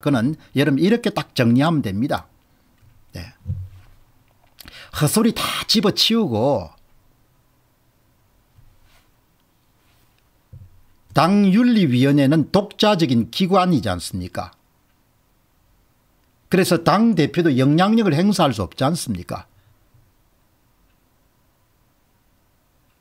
그는 여러분 이렇게 딱 정리하면 됩니다. 네. 헛소리 다 집어치우고 당윤리위원회는 독자적인 기관이지 않습니까? 그래서 당대표도 영향력을 행사할 수 없지 않습니까?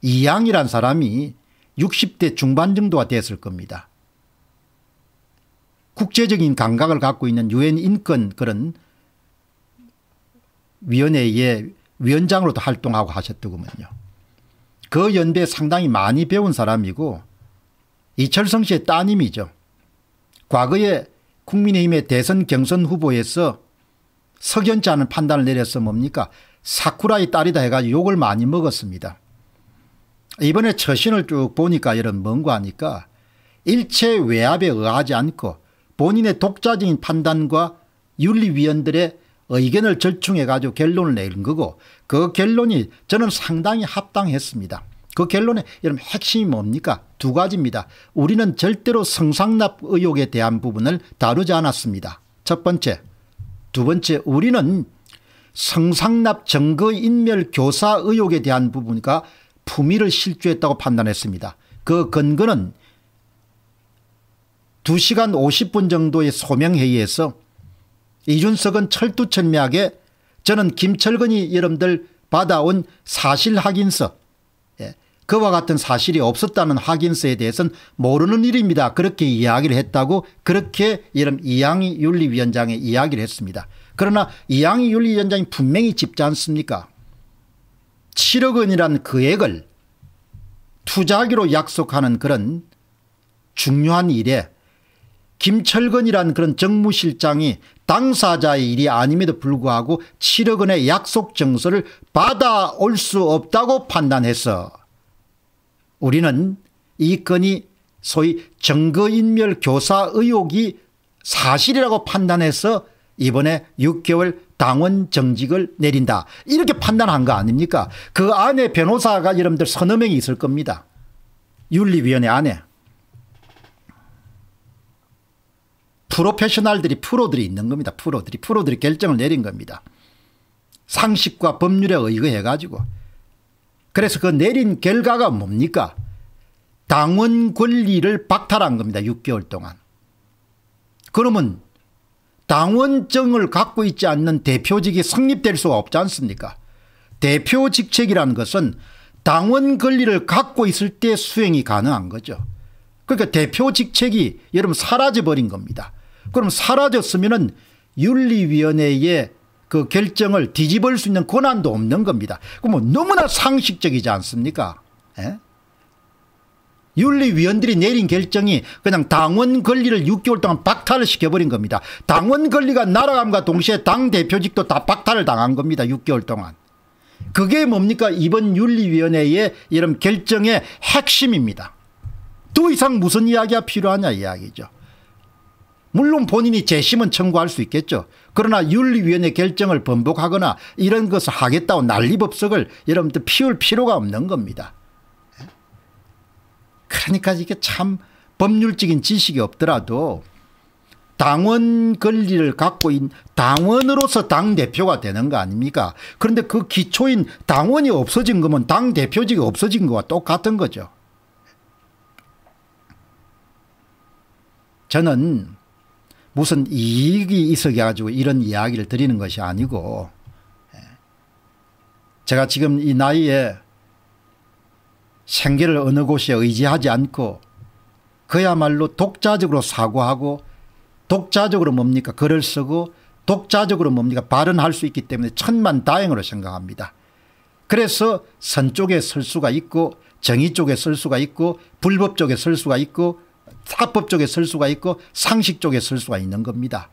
이양이란 사람이 60대 중반 정도가 됐을 겁니다. 국제적인 감각을 갖고 있는 유엔 인권 그런 위원회의 위원장으로도 활동하고 하셨더군요. 그 연배 상당히 많이 배운 사람이고 이철성 씨의 따님이죠. 과거에 국민의힘의 대선 경선 후보에서 석연치 않은 판단을 내렸어 뭡니까 사쿠라의 딸이다 해가지고 욕을 많이 먹었습니다. 이번에 처신을 쭉 보니까 이런 뭔가 하니까 일체 외압에 의하지 않고 본인의 독자적인 판단과 윤리위원들의 의견을 절충해 가지고 결론을 내린 거고 그 결론이 저는 상당히 합당했습니다. 그 결론의 여러분 핵심이 뭡니까? 두 가지입니다. 우리는 절대로 성상납 의혹에 대한 부분을 다루지 않았습니다. 첫 번째. 두 번째 우리는 성상납 증거인멸 교사 의혹에 대한 부분과 품위를 실추했다고 판단했습니다. 그 근거는 2시간 50분 정도의 소명회의에서 이준석은 철두철미하게 저는 김철근이 여러분들 받아온 사실 확인서 예, 그와 같은 사실이 없었다는 확인서에 대해서는 모르는 일입니다. 그렇게 이야기를 했다고 그렇게 이런 이양희 윤리위원장의 이야기를 했습니다. 그러나 이양희 윤리위원장이 분명히 짚지 않습니까 7억 원이란 금액을 그 투자하기로 약속하는 그런 중요한 일에 김철근이란 그런 정무실장이 당사자의 일이 아님에도 불구하고 7억 원의 약속 증서를 받아올 수 없다고 판단해서 우리는 이 건이 소위 정거인멸 교사 의혹이 사실이라고 판단해서 이번에 6개월 당원 정직을 내린다. 이렇게 판단한 거 아닙니까? 그 안에 변호사가 여러분들 서너 명이 있을 겁니다. 윤리위원회 안에. 프로페셔널들이 프로들이 있는 겁니다. 프로들이 프로들이 결정을 내린 겁니다. 상식과 법률에 의거해 가지고 그래서 그 내린 결과가 뭡니까? 당원 권리를 박탈한 겁니다. 6개월 동안. 그러면 당원증을 갖고 있지 않는 대표직이 성립될 수가 없지 않습니까? 대표 직책이라는 것은 당원 권리를 갖고 있을 때 수행이 가능한 거죠. 그러니까 대표 직책이 여러분 사라져버린 겁니다. 그럼 사라졌으면은 윤리위원회의 그 결정을 뒤집을 수 있는 권한도 없는 겁니다. 그럼 너무나 상식적이지 않습니까? 에? 예? 윤리위원들이 내린 결정이 그냥 당원 권리를 6개월 동안 박탈을 시켜버린 겁니다. 당원 권리가 날아감과 동시에 당 대표직도 다 박탈을 당한 겁니다. 6개월 동안. 그게 뭡니까 이번 윤리위원회의 이런 결정의 핵심입니다. 더 이상 무슨 이야기가 필요하냐 이야기죠. 물론 본인이 재심은 청구할 수 있겠죠. 그러나 윤리위원회 결정을 번복하거나 이런 것을 하겠다고 난리법석을 여러분들 피울 필요가 없는 겁니다. 예? 그러니까 이게 참 법률적인 지식이 없더라도 당원 권리를 갖고 있는 당원으로서 당대표가 되는 거 아닙니까 그런데 그 기초인 당원이 없어진 거면 당대표직이 없어진 거와 똑같은 거죠. 저는 무슨 이익이 있어 가지고 이런 이야기를 드리는 것이 아니고 예. 제가 지금 이 나이에 생계를 어느 곳에 의지하지 않고 그야말로 독자적으로 사고하고 독자적으로 뭡니까 글을 쓰고 독자적으로 뭡니까 발언할 수 있기 때문에 천만 다행으로 생각합니다. 그래서 선 쪽에 설 수가 있고 정의 쪽에 설 수가 있고 불법 쪽에 설 수가 있고 사법 쪽에 설 수가 있고 상식 쪽에 설 수가 있는 겁니다.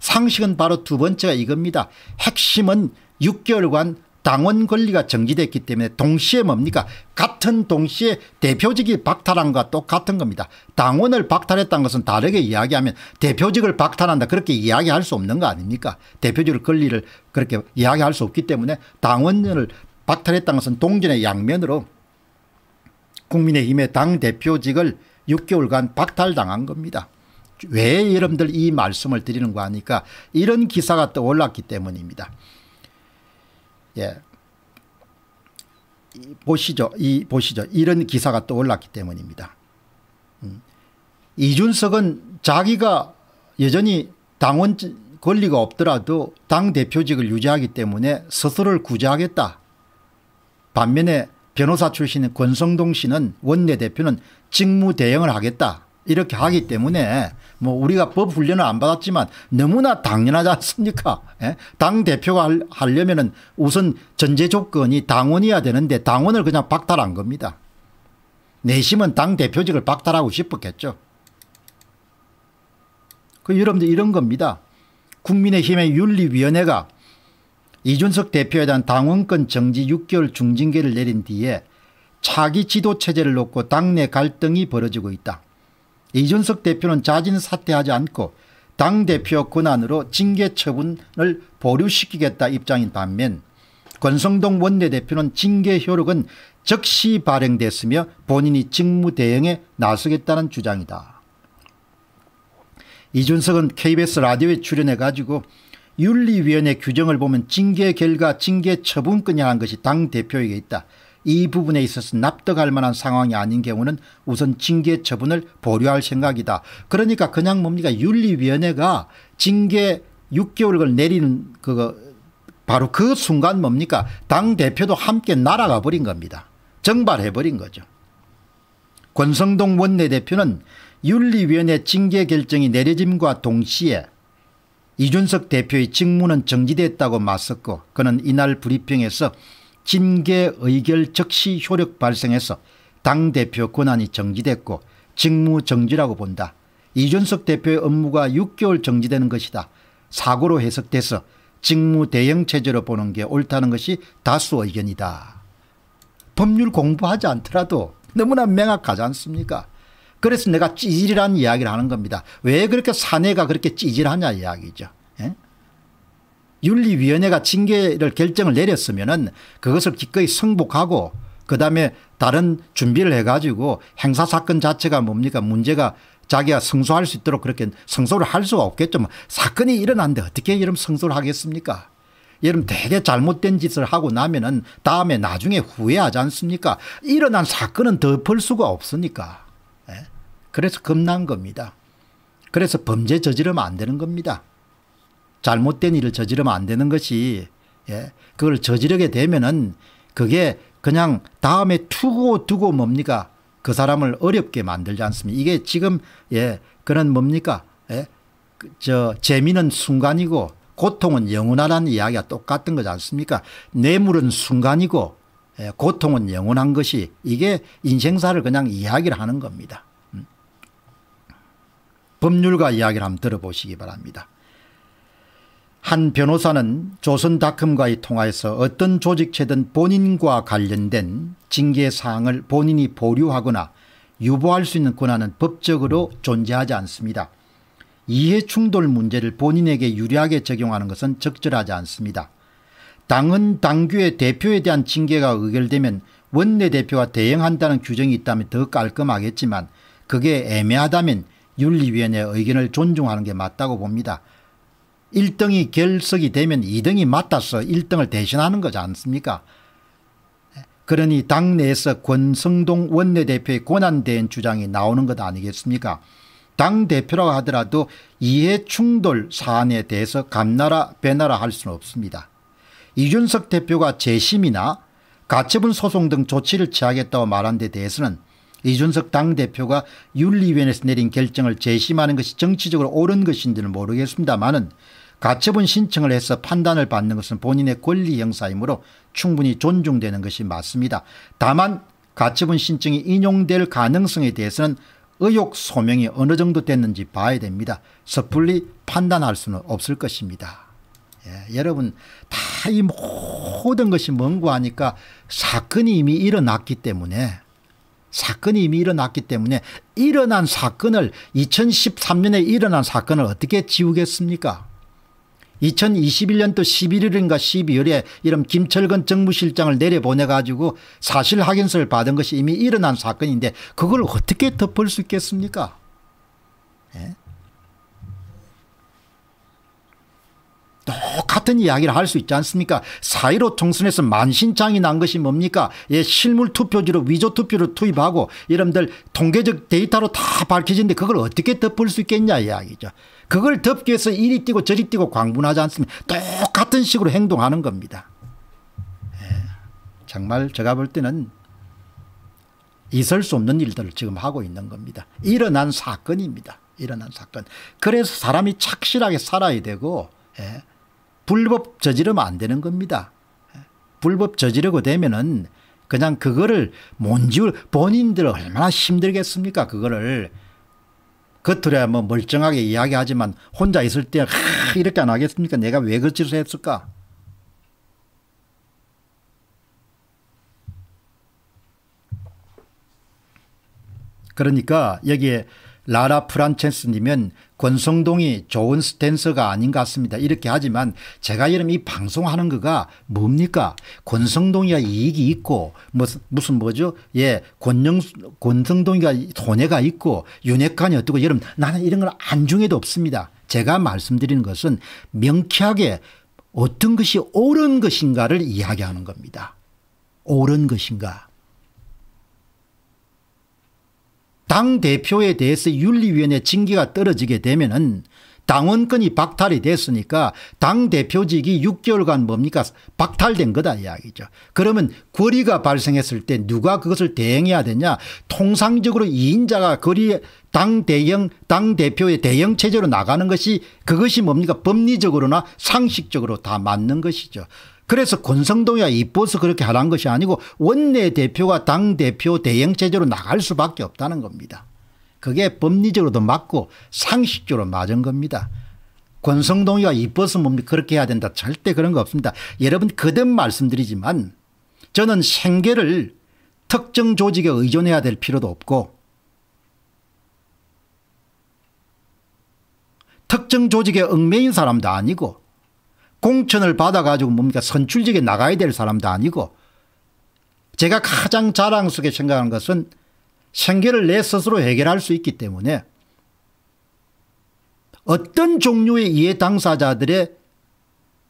상식은 바로 두 번째가 이겁니다. 핵심은 6개월간 당원 권리가 정지됐기 때문에 동시에 뭡니까 같은 동시에 대표직이 박탈한 것과 똑같은 겁니다. 당원을 박탈했다는 것은 다르게 이야기하면 대표직을 박탈한다 그렇게 이야기할 수 없는 거 아닙니까 대표직 권리를 그렇게 이야기할 수 없기 때문에 당원을 박탈했다는 것은 동전의 양면으로 국민의힘의 당대표직을 6개월간 박탈당한 겁니다. 왜 여러분들 이 말씀을 드리는 거 아니까 이런 기사가 또 올랐기 때문입니다. 예. 보시죠. 이 보시죠. 이런 기사가 또 올랐기 때문입니다. 음. 이준석은 자기가 여전히 당원 권리가 없더라도 당 대표직을 유지하기 때문에 스스로를 구제하겠다. 반면에 변호사 출신인 권성동 씨는 원내대표는 직무 대행을 하겠다 이렇게 하기 때문에 뭐 우리가 법 훈련을 안 받았지만 너무나 당연하지 않습니까 예? 당 대표가 하려면 은 우선 전제 조건이 당원이어야 되는데 당원을 그냥 박탈한 겁니다 내심은 당 대표직을 박탈하고 싶었겠죠 그 여러분들 이런 겁니다 국민의힘의 윤리위원회가 이준석 대표에 대한 당원권 정지 6개월 중징계를 내린 뒤에 차기 지도체제를 놓고 당내 갈등이 벌어지고 있다. 이준석 대표는 자진 사퇴하지 않고 당대표 권한으로 징계 처분을 보류시키겠다 입장인 반면 권성동 원내대표는 징계 효력은 즉시 발행됐으며 본인이 직무 대행에 나서겠다는 주장이다. 이준석은 KBS 라디오에 출연해 가지고 윤리위원회 규정을 보면 징계 결과 징계 처분권이라는 것이 당 대표에게 있다. 이 부분에 있어서 납득할 만한 상황이 아닌 경우는 우선 징계 처분을 보류할 생각이다. 그러니까 그냥 뭡니까 윤리위원회가 징계 6개월을 내리는 그거 바로 그 순간 뭡니까 당 대표도 함께 날아가 버린 겁니다. 정발해 버린 거죠. 권성동 원내대표는 윤리위원회 징계 결정이 내려짐과 동시에 이준석 대표의 직무는 정지됐다고 맞섰고 그는 이날 브리핑에서 징계 의결 즉시 효력 발생해서 당대표 권한이 정지됐고 직무 정지라고 본다. 이준석 대표의 업무가 6개월 정지되는 것이다. 사고로 해석돼서 직무 대행 체제로 보는 게 옳다는 것이 다수 의견이다. 법률 공부하지 않더라도 너무나 명확하지 않습니까? 그래서 내가 찌질이라는 이야기를 하는 겁니다. 왜 그렇게 사내가 그렇게 찌질하냐 이야기죠. 예? 윤리위원회가 징계를 결정을 내렸으면은 그것을 기꺼이 승복하고 그다음에 다른 준비를 해가지고 행사 사건 자체가 뭡니까 문제가 자기가 승소할수 있도록 그렇게 승소를할 수가 없겠죠. 뭐 사건이 일어났는데 어떻게 이런 승소를 하겠습니까? 여러분 되게 잘못된 짓을 하고 나면은 다음에 나중에 후회하지 않습니까? 일어난 사건은 덮을 수가 없으니까. 그래서 겁난 겁니다. 그래서 범죄 저지르면 안 되는 겁니다. 잘못된 일을 저지르면 안 되는 것이 예, 그걸 저지르게 되면은 그게 그냥 다음에 두고 두고 뭡니까 그 사람을 어렵게 만들지 않습니까 이게 지금 예 그런 뭡니까 예, 그 저 재미는 순간이고 고통은 영원하다는 이야기가 똑같은 거지 않습니까 뇌물은 순간이고 예, 고통은 영원한 것이 이게 인생사를 그냥 이야기를 하는 겁니다. 법률가 이야기를 한번 들어보시기 바랍니다. 한 변호사는 조선닷컴과의 통화에서 어떤 조직체든 본인과 관련된 징계사항을 본인이 보류하거나 유보할 수 있는 권한은 법적으로 존재하지 않습니다. 이해충돌 문제를 본인에게 유리하게 적용하는 것은 적절하지 않습니다. 당은 당규의 대표에 대한 징계가 의결되면 원내대표와 대행한다는 규정이 있다면 더 깔끔하겠지만 그게 애매하다면 윤리위원회 의견을 의 존중하는 게 맞다고 봅니다. 1등이 결석이 되면 2등이 맡아서 1등을 대신하는 거지 않습니까? 그러니 당내에서 권성동 원내대표의 권한대행 주장이 나오는 것 아니겠습니까? 당대표라고 하더라도 이해충돌 사안에 대해서 감나라 배나라 할 수는 없습니다. 이준석 대표가 재심이나 가처분 소송 등 조치를 취하겠다고 말한 데 대해서는 이준석 당대표가 윤리위원회에서 내린 결정을 재심하는 것이 정치적으로 옳은 것인지는 모르겠습니다만은 가처분 신청을 해서 판단을 받는 것은 본인의 권리 형사이므로 충분히 존중되는 것이 맞습니다. 다만 가처분 신청이 인용될 가능성에 대해서는 의혹 소명이 어느 정도 됐는지 봐야 됩니다. 섣불리 판단할 수는 없을 것입니다. 예, 여러분 다이 모든 것이 멍구하니까 사건이 이미 일어났기 때문에 사건이 이미 일어났기 때문에 일어난 사건을 2013년에 일어난 사건을 어떻게 지우겠습니까? 2021년도 11일인가 12월에 이런 김철근 정무실장을 내려보내가지고 사실 확인서를 받은 것이 이미 일어난 사건인데 그걸 어떻게 덮을 수 있겠습니까? 예? 똑같은 이야기를 할 수 있지 않습니까? 사1로 총선에서 만신창이 난 것이 뭡니까? 예, 실물 투표지로 위조 투표를 투입하고 이름들 통계적 데이터로 다 밝혀지는데 그걸 어떻게 덮을 수 있겠냐 이야기죠. 그걸 덮기 위해서 이리 뛰고 저리 뛰고 광분하지 않습니다. 똑같은 식으로 행동하는 겁니다. 예, 정말 제가 볼 때는 있을 수 없는 일들을 지금 하고 있는 겁니다. 일어난 사건입니다. 일어난 사건. 그래서 사람이 착실하게 살아야 되고 예. 불법 저지르면 안 되는 겁니다. 불법 저지르고 되면은 그냥 그거를 몬지울 본인들 얼마나 힘들겠습니까 그거를 겉으로야 뭐 멀쩡하게 이야기하지만 혼자 있을 때 이렇게 안 하겠습니까 내가 왜그 짓을 했을까 그러니까 여기에 라라 프란체스님은 권성동이 좋은 스탠스가 아닌 것 같습니다. 이렇게 하지만 제가 이름 이 방송하는 거가 뭡니까? 권성동이가 이익이 있고 무슨, 뭐, 무슨 뭐죠? 예, 권영 권성동이가 돈해가 있고 윤핵관이 어떻고 여러분 나는 이런 걸 안중에도 없습니다. 제가 말씀드리는 것은 명쾌하게 어떤 것이 옳은 것인가를 이야기하는 겁니다. 옳은 것인가. 당대표에 대해서 윤리위원회 징계가 떨어지게 되면은 당원권이 박탈이 됐으니까 당대표직이 6개월간 뭡니까 박탈된 거다 이야기죠. 그러면 거리가 발생했을 때 누가 그것을 대행해야 되냐 통상적으로 2인자가 거리 당대형 당대표의 대형체제로 나가는 것이 그것이 뭡니까 법리적으로나 상식적으로 다 맞는 것이죠. 그래서 권성동이와 이뻐서 그렇게 하는 라 것이 아니고 원내대표가 당대표 대행체제로 나갈 수밖에 없다는 겁니다. 그게 법리적으로도 맞고 상식적으로 맞은 겁니다. 권성동이가 이뻐서 뭡니까 그렇게 해야 된다 절대 그런 거 없습니다. 여러분 거듭 말씀드리지만 저는 생계를 특정 조직에 의존해야 될 필요도 없고 특정 조직에 얽매인 사람도 아니고 공천을 받아가지고 뭡니까 선출직에 나가야 될 사람도 아니고 제가 가장 자랑스럽게 생각하는 것은 생계를 내 스스로 해결할 수 있기 때문에 어떤 종류의 이해 당사자들의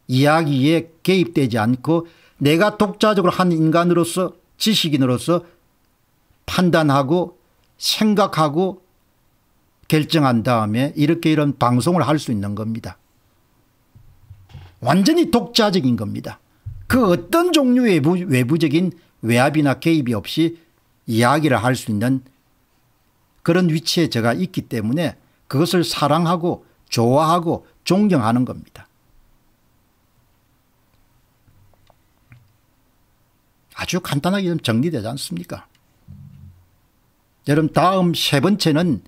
이야기에 개입되지 않고 내가 독자적으로 한 인간으로서 지식인으로서 판단하고 생각하고 결정한 다음에 이렇게 이런 방송을 할 수 있는 겁니다. 완전히 독자적인 겁니다. 그 어떤 종류의 외부, 적인 외압이나 개입이 없이 이야기를 할 수 있는 그런 위치에 제가 있기 때문에 그것을 사랑하고 좋아하고 존경하는 겁니다. 아주 간단하게 좀 정리되지 않습니까? 여러분 다음 세 번째는